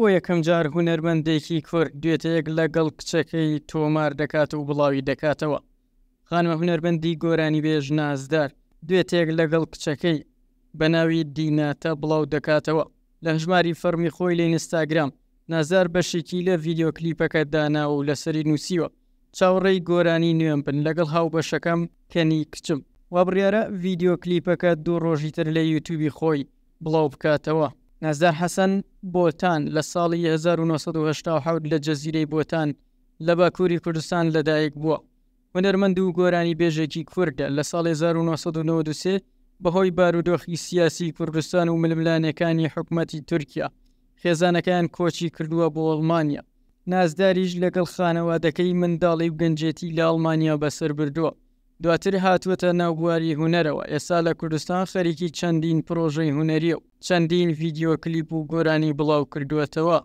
بۆ یەکەم جار هوەرمەندێکی کورد دوێتەیەک لەگەڵ کچەکەی تۆمار دەکات و بڵاوی دەکاتەوە خانمە هوەرمەندی گۆرانی بێژ نازدار دوێتێک لەگەڵ کچەکەی بە ناوی دیناتە بڵاو دەکاتەوە لە هژماری فەرمی خۆی لە ئینستاگرام نازار بەشێکی لە ڤیددیۆکلیپەکە دانا و لەسری نووسیوە چاوەڕێی گۆرانی نوێن بن لەگەڵ هاوبەشەکەم کەنی کچم وابڕیارە ڤیددیۆکلیپەکە دوو ڕۆژی تر لە یوتوبی خۆی بڵاو بکاتەوە نازدار حەسەن بۆتان لە ساڵی 1970 لە جەزیرەی بۆتان لە باکووری کوردستان لەدایک بووە وەنەرمەند و گۆرانی بێژێکی کووردە لە ساڵ 1993 بەهۆی بارودۆخی سیاسی کوردستان و ململانەکانی حکوومەتی تورکیا خێزانەکان کۆچی کردووە بۆ ئەڵمانیا نازداریش لەگەڵ خانەوادەکەی منداڵی و گەنجێتی لە ئەڵمانیا بەسەر بردووە دواتر هاتووەتە ناوگواری هوەرەوە ئێستا لە کوردستان خەریکی چەندین پرۆژەی هوەریە و چەندین ڤیددیۆ کلیپ و گۆرانی بڵاو کردوێتەوە